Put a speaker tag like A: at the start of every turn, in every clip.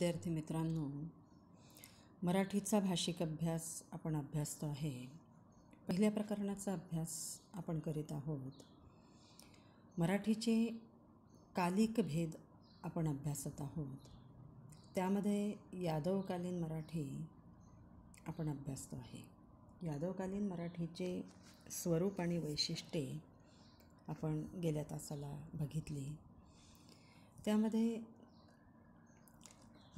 A: विद्यार्थी मित्रांनो मराठीचा भाषिक अभ्यास आपण अभ्यासतो आहे पहिल्या प्रकरणाचा अभ्यास आपण करीत आहोत मराठीचे कालिक भेद आपण अभ्यासत आहोत त्यामध्ये यादवकालीन मराठी आपण अभ्यासतो आहे यादवकालीन मराठीचे स्वरूप आणि वैशिष्ट्ये आपण गेल्या तासाला बघितली त्यामध्ये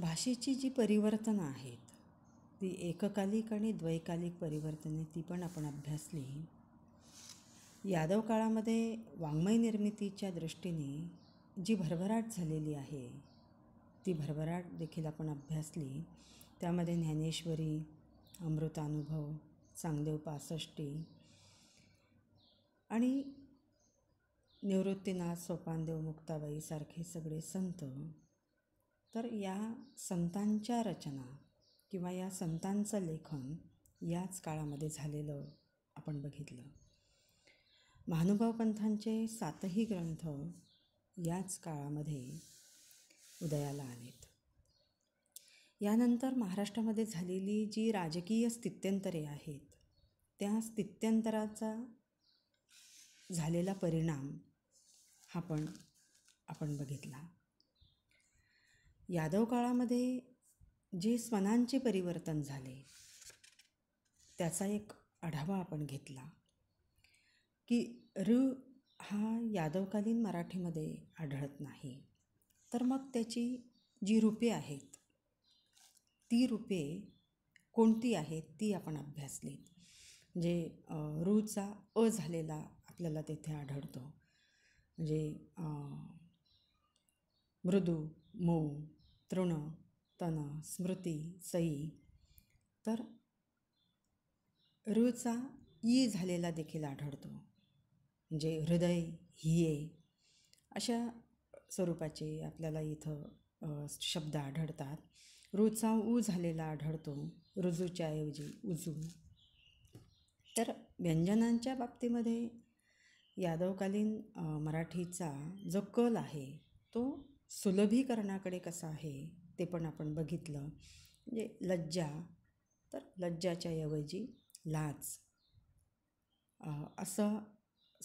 A: भाषेची जी परिवर्तनं आहेत ती एककालिक आणि द्वैकालिक परिवर्तने ती पण आपण अभ्यासली यादव काळामध्ये वाङ्मय निर्मितीच्या दृष्टीने जी भरभराट झालेली आहे ती भरभराट देखील आपण अभ्यासली त्यामध्ये ज्ञानेश्वरी अमृतानुभव चांगदेव पासष्टी आणि निवृत्तीनाथ सोपानदेव मुक्ताबाईसारखे सगळे संत तर या संतांच्या रचना किंवा या संतांचं लेखन याच काळामध्ये झालेलं आपण बघितलं महानुभाव पंथांचे सातही ग्रंथ याच काळामध्ये उदयाला आलेत यानंतर महाराष्ट्रामध्ये झालेली जी राजकीय स्थित्यंतरे आहेत त्या स्थित्यंतराचा झालेला परिणाम हा पण आपण बघितला यादव काळामध्ये जे स्वनांचे परिवर्तन झाले त्याचा एक आढावा आपण घेतला की ऋ हा यादवकालीन मराठीमध्ये आढळत नाही तर मग त्याची जी रूपे आहेत ती रूपे कोणती आहेत ती आपण अभ्यासली जे म्हणजे, ऋचा अ झालेला आपल्याला तेथे आढळतो म्हणजे मृदू मऊ तृण तन, स्मृती सई तर ऋचा ई झालेला देखील आढळतो म्हणजे हृदय हिये अशा स्वरूपाचे आपल्याला इथं शब्द आढळतात ऋचा ऊ झालेला आढळतो रुजूच्या ऐवजी उजू तर व्यंजनांच्या बाबतीमध्ये यादवकालीन मराठीचा जो कल आहे तो सुलभीकरणाकडे कसं आहे ते पण आपण बघितलं म्हणजे लज्जा तर लज्जाच्या ऐवजी लाज असं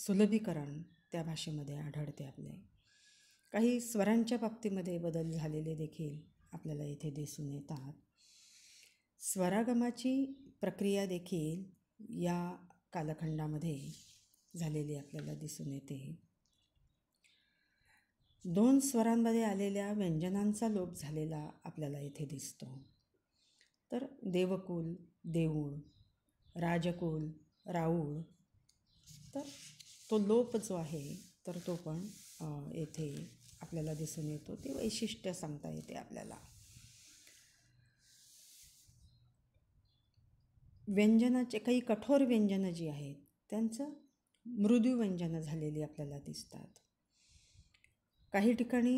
A: सुलभीकरण त्या भाषेमध्ये आढळते आपले काही स्वरांच्या बाबतीमध्ये बदल झालेले देखील आपल्याला इथे दिसून येतात स्वरागमाची प्रक्रिया देखील या कालखंडामध्ये झालेली आपल्याला दिसून येते दोन स्वरांमध्ये आलेल्या व्यंजनांचा लोप झालेला आपल्याला इथे दिसतो तर देवकुल देऊळ राजकुल राऊळ तर तो लोप जो आहे तर तो पण येथे आपल्याला दिसून येतो ते वैशिष्ट्य सांगता येते आपल्याला व्यंजनाचे काही कठोर व्यंजनं जी आहेत त्यांचं मृदू व्यंजनं झालेली आपल्याला दिसतात काही ठिकाणी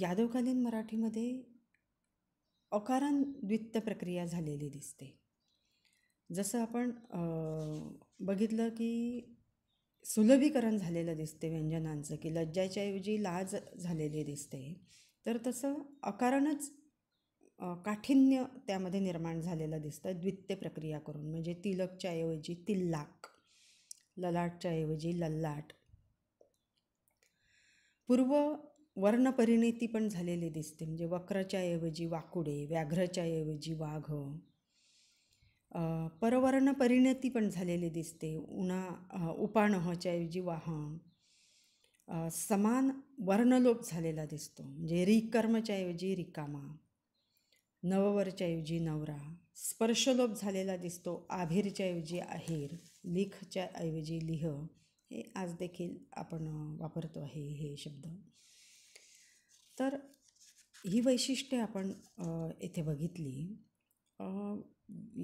A: यादवकालीन मराठीमध्ये अकारण द्वित्त प्रक्रिया झालेली दिसते जसं आपण बघितलं की सुलभीकरण झालेलं दिसते व्यंजनांचं की लज्जाच्याऐवजी ऐवजी लाज झालेली दिसते तर तसं अकारणच काठिण्य त्यामध्ये निर्माण झालेलं दिसतं द्वित्य प्रक्रिया करून म्हणजे तिलकच्याऐवजी ऐवजी तिल्लाक ललाटच्या ऐवजी लल्लाट पूर्व वर्णपरिणिती पण झालेली दिसते म्हणजे वक्राच्या ऐवजी वाकुडे व्याघ्रच्या ऐवजी वाघ परवर्ण परिणती पण झालेली दिसते उना उपाणहच्या ऐवजी वाहन समान वर्णलोप झालेला दिसतो म्हणजे रिकर्मच्या ऐवजी रिकामा नववरच्या ऐवजी नवरा स्पर्शलोप झालेला दिसतो आभीरच्या ऐवजी आहेर लिखच्या ऐवजी लिह हे आज देखील आपण वापरतो आहे हे शब्द तर ही वैशिष्ट्ये आपण येथे बघितली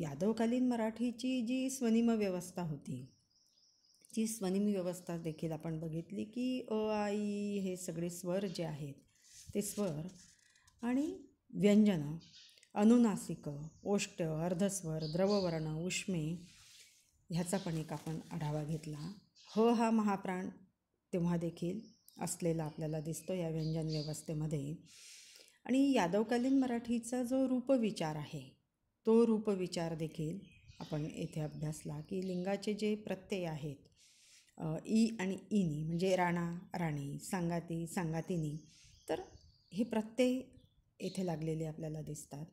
A: यादवकालीन मराठीची जी स्वनिम व्यवस्था होती ती स्वनिम व्यवस्था देखील आपण बघितली की अ आई हे सगळे स्वर जे आहेत ते स्वर आणि व्यंजनं अनुनासिक ओष्ट अर्धस्वर द्रववर्ण उष्मे ह्याचा पण एक आपण आढावा घेतला ह हो, हा महाप्राण तेव्हा देखील असलेला आपल्याला दिसतो या व्यंजन व्यवस्थेमध्ये आणि यादवकालीन मराठीचा जो रूपविचार आहे तो रूपविचार देखील आपण येथे अभ्यासला की लिंगाचे जे प्रत्यय आहेत ई आणि इनी म्हणजे राणा राणी सांगाती सांगातीनी तर हे प्रत्यय येथे लागलेले आपल्याला दिसतात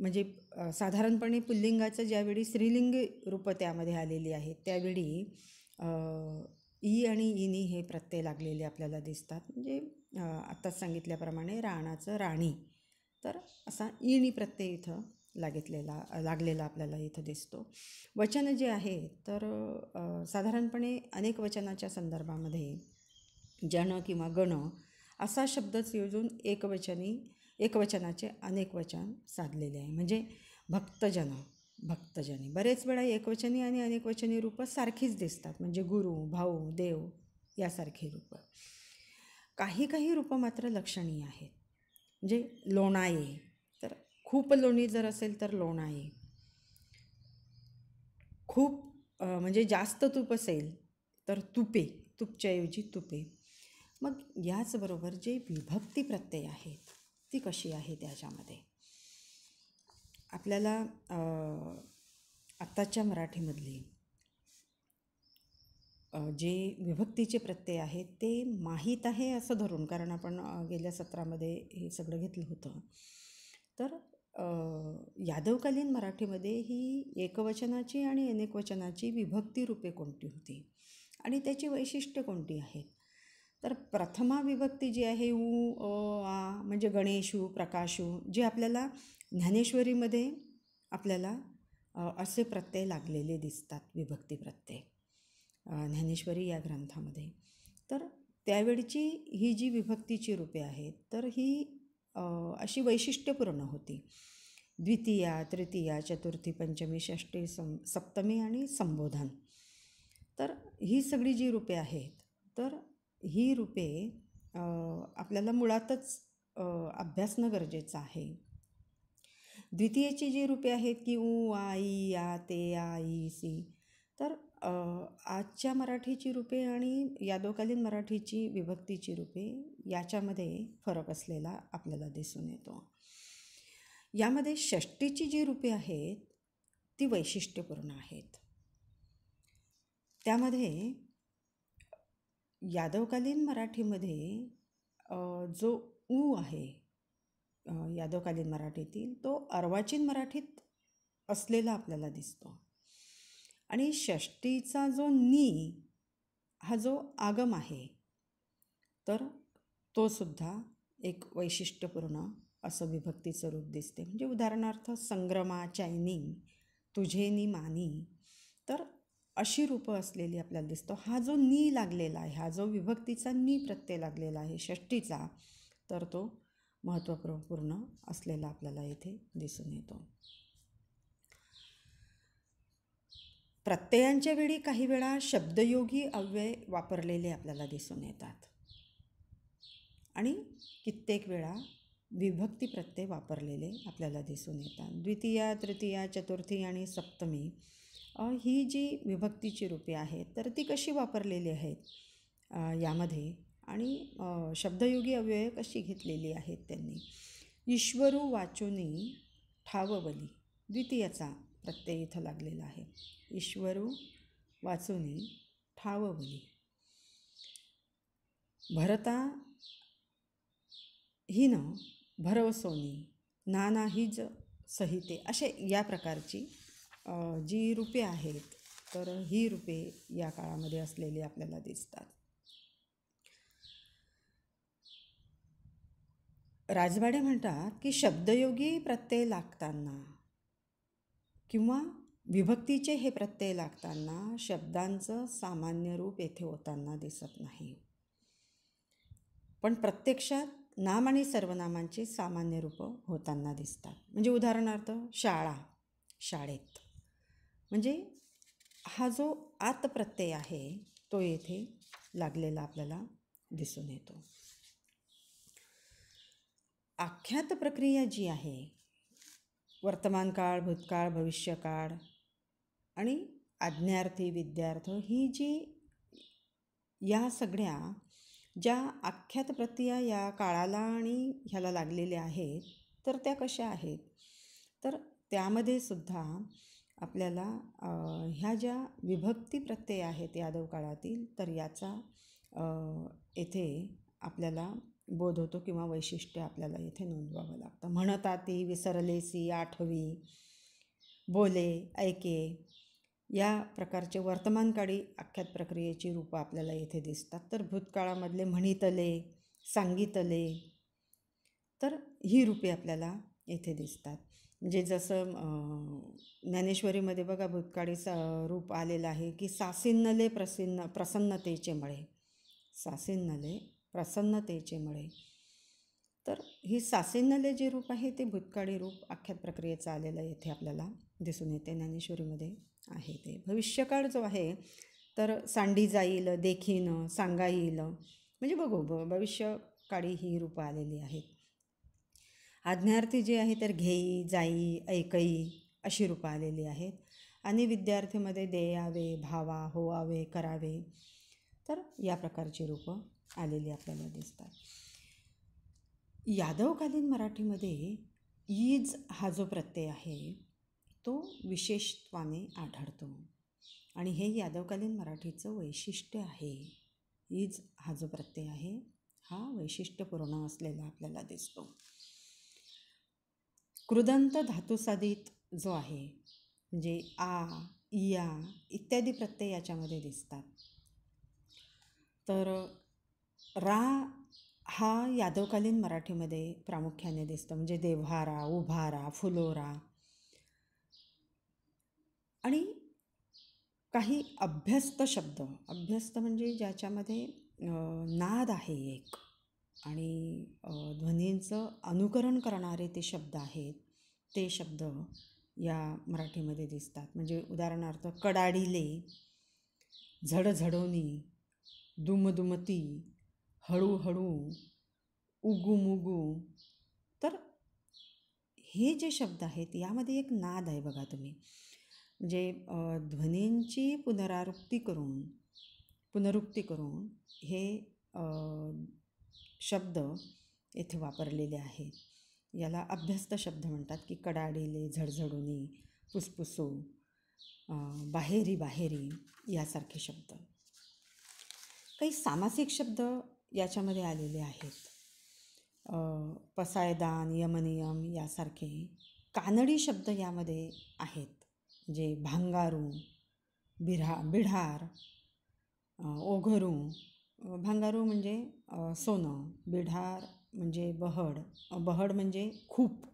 A: म्हणजे साधारणपणे पुल्लिंगाचं ज्यावेळी स्त्रीलिंग रूपं त्यामध्ये आलेली आहेत त्यावेळी ई आणि इनी हे प्रत्यय लागलेले आपल्याला दिसतात म्हणजे आत्ताच सांगितल्याप्रमाणे राणाचं राणी तर असा इणी प्रत्यय इथं लागितलेला लागलेला आपल्याला इथं दिसतो वचन जे आहे तर साधारणपणे अनेक वचनाच्या संदर्भामध्ये जन किंवा गण असा शब्दच योजून एकवचनी एकवचनाचे अनेकवचन साधलेले आहे म्हणजे भक्तजन भक्तजनी बरेच वेळा एकवचनी आणि अनेकवचनी रूपं सारखीच दिसतात म्हणजे गुरु भाऊ देव यासारखी रूपं काही काही रूपं मात्र लक्षणीय आहेत म्हणजे लोणाये तर खूप लोणी जर असेल तर लोणाये खूप म्हणजे जास्त तूप असेल तर तुपे तुपच्याऐवजी तुपे मग याचबरोबर जे विभक्ती प्रत्यय आहेत ती कशी आहे त्याच्यामध्ये आपल्याला आत्ताच्या मराठीमधली जे विभक्तीचे प्रत्यय आहेत ते माहीत आहे असं धरून कारण आपण गेल्या सत्रामध्ये हे सगळं घेतलं होतं तर यादवकालीन मराठीमध्ये ही एकवचनाची आणि अनेकवचनाची विभक्ती रूपे कोणती होती आणि त्याची वैशिष्ट्य कोणती आहेत तर प्रथमा विभक्ती जी आहे ऊ आ म्हणजे गणेशू प्रकाशू जे आपल्याला ज्ञानेश्वरीमध्ये आपल्याला असे प्रत्यय लागलेले दिसतात विभक्ती प्रत्यय ज्ञानेश्वरी या ग्रंथामध्ये तर त्यावेळची ही जी विभक्तीची रूपे आहेत तर ही अशी वैशिष्ट्यपूर्ण होती द्वितीया तृतीया चतुर्थी पंचमी षष्टी सं सप्तमी आणि संबोधन तर ही सगळी जी रूपे आहेत तर ही रूपे आपल्याला मुळातच अभ्यासणं गरजेचं आहे द्वितीयेची जी रूपे आहेत की ऊ आई आ ते आ ई सी तर आजच्या मराठीची रूपे आणि यादवकालीन मराठीची विभक्तीची रूपे याच्यामध्ये फरक असलेला आपल्याला दिसून येतो यामध्ये षष्टीची जी रूपे आहेत ती वैशिष्ट्यपूर्ण आहेत त्यामध्ये यादवकालीन मराठीमध्ये जो ऊ आहे यादवकालीन मराठीतील तो अर्वाचीन मराठीत असलेला आपल्याला दिसतो आणि षष्टीचा जो नी हा जो आगम आहे तर तो सुद्धा एक वैशिष्ट्यपूर्ण असं विभक्तीचं रूप दिसते म्हणजे उदाहरणार्थ संग्रमा चायनी तुझेनी मानी तर अशी रूपं असलेली आपल्याला दिसतो हा जो नी लागलेला आहे हा जो विभक्तीचा नी प्रत्यय लागलेला आहे षष्टीचा तर तो महत्त्वपूर्ण असलेला आपल्याला येथे दिसून येतो प्रत्ययांच्या वेळी काही वेळा शब्दयोगी अव्यय वापरलेले आपल्याला दिसून येतात आणि कित्येक वेळा विभक्ती प्रत्यय वापरलेले आपल्याला दिसून येतात द्वितीया तृतीया चतुर्थी आणि सप्तमी ही जी विभक्तीची रूपे आहेत तर ती कशी वापरलेली आहेत यामध्ये आणि शब्दयोगी अव्यय कशी घेतलेली आहेत त्यांनी ईश्वरू वाचुनी ठाववली द्वितीयाचा प्रत्यय इथं लागलेला आहे ईश्वरू वाचुनी ठाववली भरता हिनं भरवसोनी नाना नानाहीज सहिते असे या प्रकारची जी रूपे आहेत तर ही रूपे या काळामध्ये असलेली आपल्याला दिसतात राजवाडे म्हणतात की शब्दयोगी प्रत्यय लागताना किंवा विभक्तीचे हे प्रत्यय लागताना शब्दांचं सामान्य रूप येथे होताना दिसत नाही पण प्रत्यक्षात नाम आणि सर्वनामांची सामान्य रूपं होताना दिसतात म्हणजे उदाहरणार्थ शाळा शाळेत म्हणजे हा जो आत प्रत्यय आहे तो येथे लागलेला आपल्याला दिसून येतो आख्यात प्रक्रिया जी आहे वर्तमान काळ भूतकाळ भविष्यकाळ आणि आज्ञार्थी विद्यार्थ ही जी या सगळ्या ज्या आख्यात प्रक्रिया या काळाला आणि ह्याला लागलेल्या आहेत तर त्या कशा आहेत तर त्यामध्ये सुद्धा आपल्याला ह्या ज्या विभक्ती प्रत्यय आहेत यादव काळातील तर याचा येथे आपल्याला बोध होतो किंवा वैशिष्ट्य आपल्याला येथे नोंदवावं लागतं म्हणताती विसरलेसी आठवी बोले ऐके या प्रकारचे वर्तमानकाळी आख्यात प्रक्रियेची रूपं आपल्याला येथे दिसतात तर भूतकाळामधले म्हणितले सांगितले तर ही रूपे आपल्याला येथे दिसतात म्हणजे जसं ज्ञानेश्वरीमध्ये बघा भूतकाळीचा रूप आलेलं आहे की सासिन्नले प्रसिन्न प्रसन्नतेचे मळे सासिन्नले प्रसन्नतेचे मळे तर ही सासिन्नले जे रूप आहे ते भूतकाळी रूप आख्यात प्रक्रियेचं आलेलं येथे आपल्याला दिसून येते ज्ञानेश्वरीमध्ये आहे ते भविष्यकाळ जो आहे तर सांडी जाईल देखीन सांगा येईल म्हणजे बघू ब भविष्यकाळी ही रूपं आलेली आहेत आज्ञार्थी जे आहे तर घेई जाई ऐकई अशी रूपं आलेली आहेत आणि विद्यार्थीमध्ये देयावे भावा होवावे करावे तर या प्रकारची रूपं आलेली आपल्याला दिसतात यादवकालीन मराठीमध्ये ईज हा जो प्रत्यय आहे तो विशेषत्वाने आढळतो आणि हे यादवकालीन मराठीचं वैशिष्ट्य आहे ईज हा जो प्रत्यय आहे हा वैशिष्ट्यपूर्ण असलेला आपल्याला दिसतो कृदंत धातुसाधित जो आहे म्हणजे आ या इत्यादी प्रत्यय याच्यामध्ये दिसतात तर रा हा यादवकालीन मराठीमध्ये प्रामुख्याने दिसतो म्हणजे देव्हारा उभारा फुलोरा आणि काही अभ्यस्त शब्द अभ्यस्त म्हणजे ज्याच्यामध्ये नाद आहे एक आणि ध्वनींचं अनुकरण करणारे ते शब्द आहेत ते शब्द या मराठीमध्ये दिसतात म्हणजे उदाहरणार्थ कडाडिले झडझडोनी दुमदुमती हळूहळू उगुमुगू तर हे जे शब्द आहेत यामध्ये एक नाद आहे बघा तुम्ही म्हणजे ध्वनींची पुनरावृत्ती करून पुनरुक्ती करून हे शब्द येथे वापरलेले आहेत याला अभ्यस्त शब्द म्हणतात की कडाडीले झडझडूने पुसपुसो बाहेरी बाहेरी यासारखे शब्द काही सामासिक शब्द याच्यामध्ये आलेले आहेत पसायदान यमनियम यासारखे कानडी शब्द यामध्ये आहेत जे भांगारू बिरा बिढार ओघरू भांगारू म्हणजे सोनं बिढार म्हणजे बहड बहड म्हणजे खूप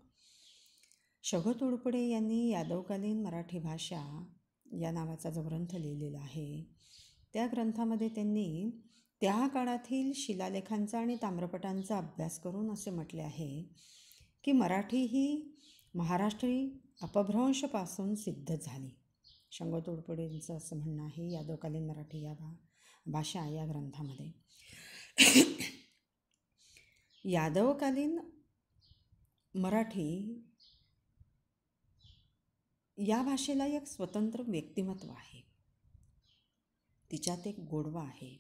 A: शग तोडपडे यांनी यादवकालीन मराठी भाषा या नावाचा जो ग्रंथ लिहिलेला आहे त्या ग्रंथामध्ये त्यांनी त्या काळातील शिलालेखांचा आणि ताम्रपटांचा अभ्यास करून असे म्हटले आहे की मराठी ही महाराष्ट्री अपभ्रंशपासून सिद्ध झाली शंग तोडपुडेंचं असं म्हणणं आहे यादवकालीन मराठी या भा भाषा या ग्रंथामध्ये यादवकालीन मराठी या भाषेला एक स्वतंत्र व्यक्तिमत्व आहे तिच्यात एक गोडवा आहे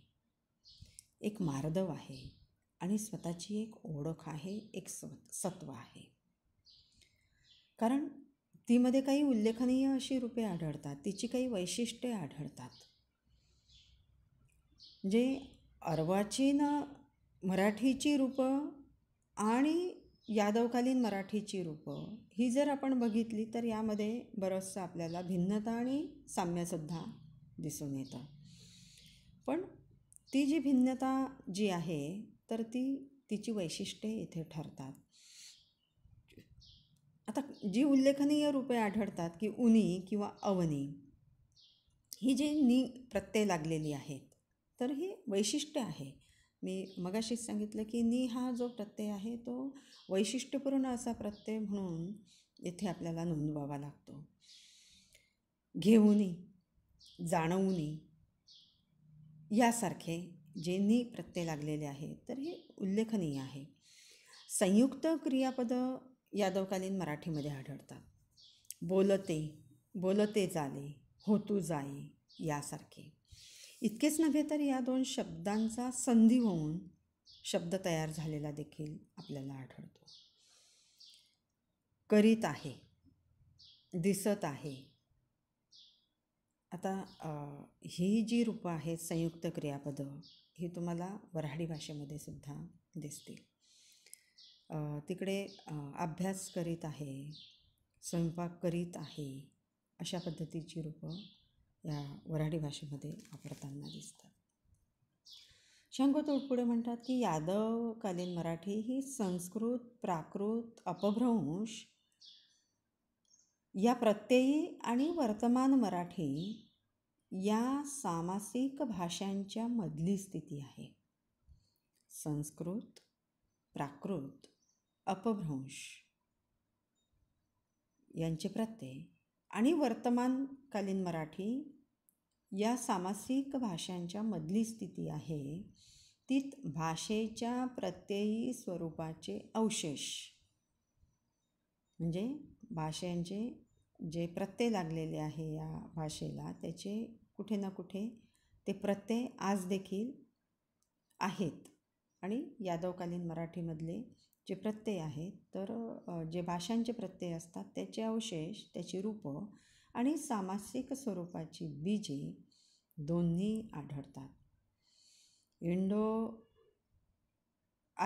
A: एक मार्दव आहे आणि स्वतःची एक ओळख आहे एक सत्व आहे कारण तीमध्ये काही उल्लेखनीय अशी रूपे आढळतात तिची काही वैशिष्ट्ये आढळतात जे म्हणजे अर्वाचीन मराठीची रूपं आणि यादवकालीन मराठीची रूपं ही जर आपण बघितली तर यामध्ये बरंचसं आपल्याला भिन्नता आणि साम्यसुद्धा दिसून येतं पण ती जी भिन्नता जी आहे तर ती तिची वैशिष्ट्ये इथे ठरतात आता जी उल्लेखनीय रूपे आढळतात की उनी किंवा अवनी ही जी नी प्रत्यय लागलेली आहे तर हे वैशिष्ट्य आहे मी मगाशीच सांगितलं की नी हा जो प्रत्यय आहे तो वैशिष्ट्यपूर्ण असा प्रत्यय म्हणून येथे आपल्याला नोंदवावा लागतो घेऊनी जाणवूनी यासारखे जे नी प्रत्यय लागलेले आहे तर हे उल्लेखनीय आहे संयुक्त क्रियापदं यादवकालीन मराठीमध्ये आढळतात बोलते बोलते जाले होतू जाई यासारखे इतकेच नव्हे तर या दोन शब्दांचा संधी होऊन शब्द तयार झालेला देखील आपल्याला आढळतो करीत आहे दिसत आहे आता ही जी रूपं आहेत संयुक्त क्रियापद, ही तुम्हाला वऱ्हाडी भाषेमध्ये सुद्धा दिसतील तिकडे अभ्यास करीत आहे स्वयंपाक करीत आहे अशा पद्धतीची रूपं या वऱ्हाडी भाषेमध्ये वापरताना दिसतात शंख पुढे म्हणतात की यादवकालीन मराठी ही संस्कृत प्राकृत अपभ्रंश या प्रत्ययी आणि वर्तमान मराठी या सामासिक भाषांच्या मधली स्थिती आहे संस्कृत प्राकृत अपभ्रंश यांचे प्रत्यय आणि वर्तमानकालीन मराठी या सामासिक भाषांच्या मधली स्थिती आहे ती भाषेच्या प्रत्ययी स्वरूपाचे अवशेष म्हणजे भाषांचे जे प्रत्यय लागलेले आहे या भाषेला त्याचे कुठे ना कुठे ते प्रत्यय आज देखील आहेत आणि यादवकालीन मराठीमधले जे प्रत्यय आहेत तर जे भाषांचे प्रत्यय असतात त्याचे अवशेष त्याची रूपं आणि सामासिक स्वरूपाची बीजे दोन्ही आढळतात इंडो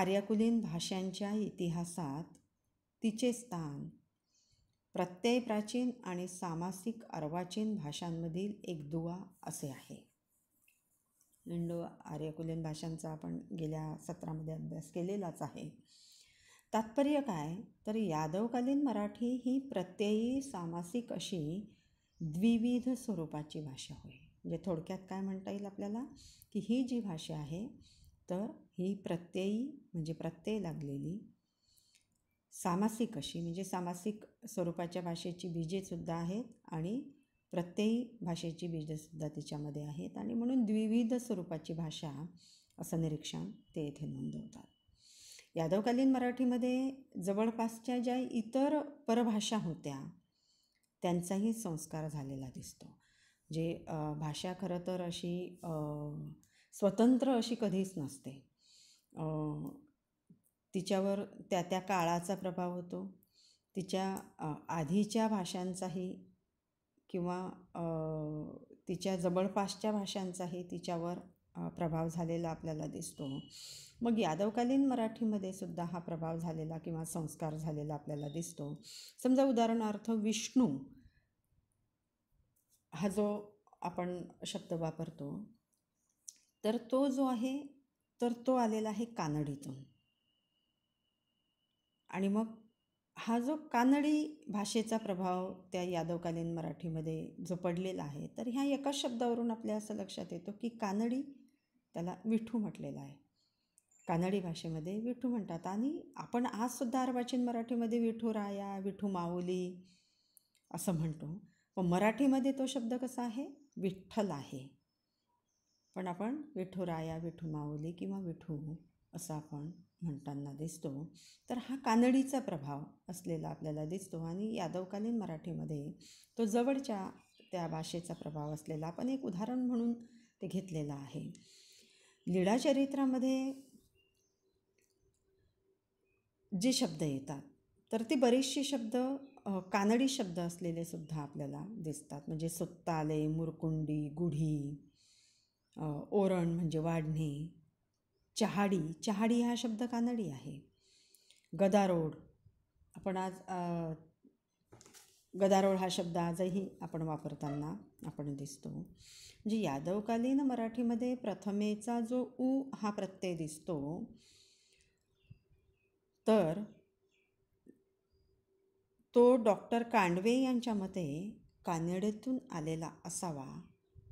A: आर्याकुलीन भाषांच्या इतिहासात तिचे स्थान प्रत्यय प्राचीन आणि सामासिक अर्वाचीन भाषांमधील एक दुवा असे आहे इंडो आर्यकुलीन भाषांचा आपण गेल्या सत्रामध्ये अभ्यास केलेलाच आहे तात्पर्य काय तर यादवकालीन मराठी ही प्रत्ययी सामासिक अशी द्विविध स्वरूपाची भाषा होय म्हणजे थोडक्यात काय म्हणता येईल आपल्याला की ही जी भाषा आहे तर ही प्रत्ययी म्हणजे प्रत्यय लागलेली सामासिक अशी म्हणजे सामासिक स्वरूपाच्या भाषेची बीजेसुद्धा आहेत आणि प्रत्ययी भाषेची बीजेसुद्धा तिच्यामध्ये आहेत आणि म्हणून द्विविध स्वरूपाची भाषा असं निरीक्षण ते येथे नोंदवतात यादवकालीन मराठीमध्ये जवळपासच्या ज्या इतर परभाषा होत्या त्यांचाही संस्कार झालेला दिसतो जे भाषा खरं तर अशी स्वतंत्र अशी कधीच नसते तिच्यावर त्या त्या काळाचा प्रभाव होतो तिच्या आधीच्या भाषांचाही किंवा तिच्या जवळपासच्या भाषांचाही तिच्यावर प्रभाव झालेला आपल्याला दिसतो मग यादवकालीन मराठीमध्ये सुद्धा हा प्रभाव झालेला किंवा संस्कार झालेला आपल्याला दिसतो समजा उदाहरणार्थ विष्णू हा जो आपण शब्द वापरतो तर तो जो आहे तर तो आलेला आहे कानडीतून आणि मग हा जो कानडी भाषेचा प्रभाव त्या यादवकालीन मराठीमध्ये जो पडलेला आहे तर ह्या एकाच शब्दावरून आपल्या असं लक्षात येतो की कानडी त्याला विठू म्हटलेलं आहे कानडी भाषेमध्ये विठू म्हणतात आणि आपण आजसुद्धा अर्वाचीन मराठीमध्ये विठू राया विठू माऊली असं म्हणतो पण मराठीमध्ये तो शब्द कसा आहे विठ्ठल आहे पण आपण विठू राया विठू माऊली किंवा विठू असं आपण म्हणताना दिसतो तर हा कानडीचा प्रभाव असलेला आपल्याला दिसतो आणि यादवकालीन मराठीमध्ये तो जवळच्या त्या भाषेचा प्रभाव असलेला आपण एक उदाहरण म्हणून ते घेतलेलं आहे लीळाचरित्रामध्ये जे शब्द येतात तर ते बरेचसे शब्द कानडी शब्द असलेले सुद्धा आपल्याला दिसतात म्हणजे सुत्ताले मुरकुंडी गुढी ओरण म्हणजे वाढणे चहाडी चहाडी हा शब्द कानडी आहे गदारोड आपण आज गदारोळ हा शब्द आजही आपण वापरताना आपण दिसतो म्हणजे यादवकालीन मराठीमध्ये प्रथमेचा जो उ हा प्रत्यय दिसतो तर तो डॉक्टर कांडवे यांच्या मते कानडेतून आलेला असावा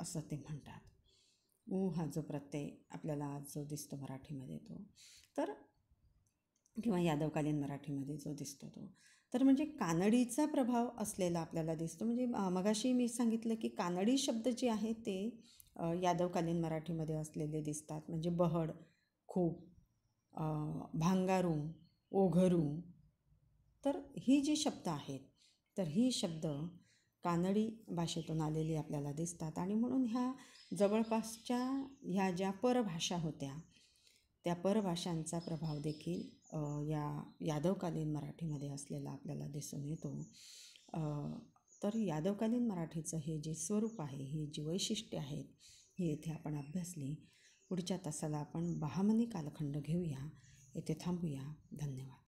A: असं ते म्हणतात ऊ हा जो प्रत्यय आपल्याला आज जो दिसतो मराठीमध्ये तो तर किंवा यादवकालीन मराठीमध्ये जो दिसतो तो तर म्हणजे कानडीचा प्रभाव असलेला आपल्याला दिसतो म्हणजे मगाशी मी सांगितलं की कानडी शब्द जे आहे ते यादवकालीन मराठीमध्ये असलेले दिसतात म्हणजे बहड खूप भांगारू ओघरू तर ही जी शब्द आहेत तर ही शब्द कानडी भाषेतून आलेली आपल्याला दिसतात आणि म्हणून ह्या जवळपासच्या ह्या ज्या परभाषा होत्या त्या परभाषांचा प्रभाव देखील या यादवकालीन मराठीमध्ये असलेला आपल्याला दिसून येतो तर यादवकालीन मराठीचं हे जे स्वरूप आहे हे जी वैशिष्ट्य आहेत हे येथे आपण अभ्यासली पुढच्या तासाला आपण बहामनी कालखंड घेऊया येथे थांबूया धन्यवाद